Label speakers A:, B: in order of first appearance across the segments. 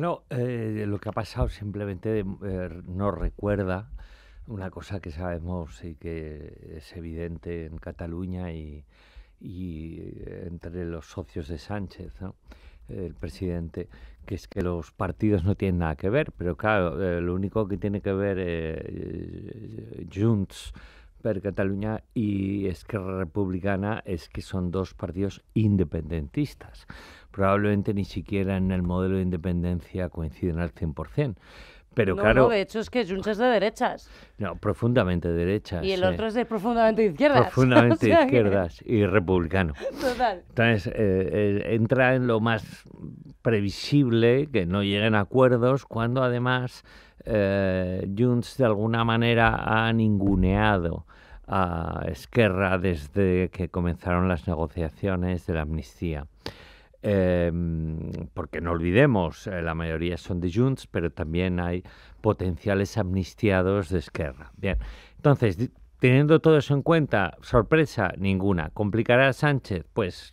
A: No, eh, lo que ha pasado simplemente no eh, nos recuerda una cosa que sabemos y que es evidente en Cataluña y, eh, entre los socios de Sánchez, el presidente, que es que los partidos no tienen nada que ver, pero claro, lo único que tiene que ver Junts per Cataluña y Esquerra Republicana es que son dos partidos independentistas. Probablemente ni siquiera en el modelo de independencia coinciden al 100%. Pero claro. No,
B: de hecho es que Junts es de derechas.
A: No, profundamente derechas. Y el otro
B: es de profundamente izquierdas. Profundamente izquierdas
A: y republicano. Total. Entonces, eh, entra en lo más previsible que no lleguen a acuerdos cuando además eh, Junts de alguna manera ha ninguneado a Esquerra desde que comenzaron las negociaciones de la amnistía. Em, porque no olvidemos, eh, la mayoría son de Junts, pero también hay potenciales amnistiados de Esquerra. Bien, entonces, teniendo todo eso en cuenta, sorpresa ninguna. ¿Complicará a Sánchez? Pues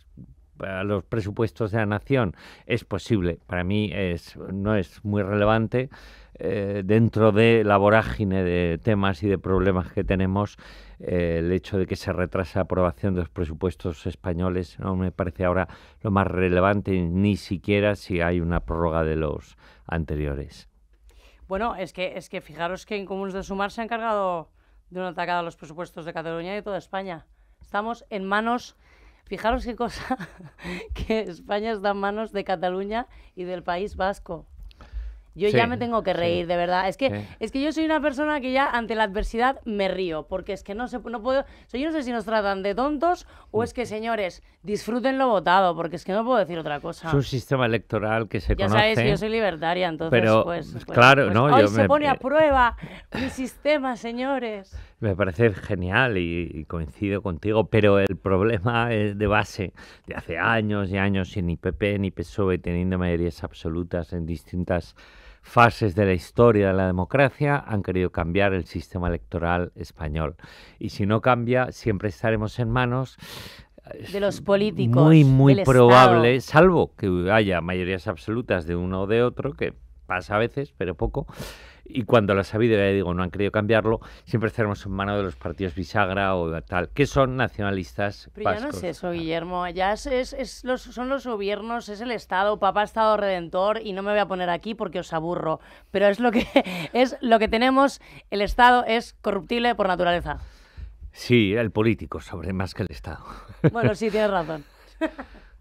A: a los presupuestos de la nación es posible. Para mí es, no es muy relevante eh, dentro de la vorágine de temas y de problemas que tenemos. Eh, el hecho de que se retrasa la aprobación de los presupuestos españoles no me parece ahora lo más relevante, ni siquiera si hay una prórroga de los anteriores.
B: Bueno, es que, es que fijaros que en de Sumar se ha encargado de una atacada a los presupuestos de Cataluña y de toda España. Estamos en manos Fijaros qué cosa, que España está en manos de Cataluña y del País Vasco. Yo ya me tengo que reír, de verdad. Es que, es que yo soy una persona que ya ante la adversidad me río, porque es que no, se, puedo... yo no sé si nos tratan de tontos o es que, señores, disfruten lo votado, porque es que no puedo decir otra cosa. Es un
A: sistema electoral que se conoce... Ya sabéis, yo soy libertaria, entonces, pero, pues, pues Claro, pues no, hoy se pone
B: a eh, prueba mi sistema, señores.
A: Me parece genial y, coincido contigo, pero el problema es de base de hace años y años, sin ni PP ni PSOE teniendo mayorías absolutas en distintas fases de la historia de la democracia han querido cambiar el sistema electoral español. Y si no cambia, siempre estaremos en manos
B: eh, de los políticos. Muy, muy probable,
A: salvo que haya mayorías absolutas de uno o de otro, que pasa a veces, pero poco, y cuando la sabiduría, digo, no han querido cambiarlo, siempre estaremos en mano de los partidos bisagra o tal, que son nacionalistas Pero ya no es
B: eso, Guillermo, ya los, son los gobiernos, es el Estado, papá Estado Redentor, y no me voy a poner aquí porque os aburro, pero es lo que, es lo que tenemos, el Estado es corruptible por naturaleza.
A: Sí, el político sobre más que el Estado.
B: Bueno, sí, tienes razón.